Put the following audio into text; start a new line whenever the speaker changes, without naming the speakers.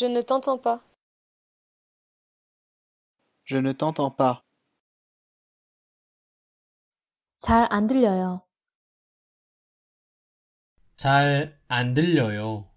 Je ne t'entends pas.
Je ne t'entends
pas.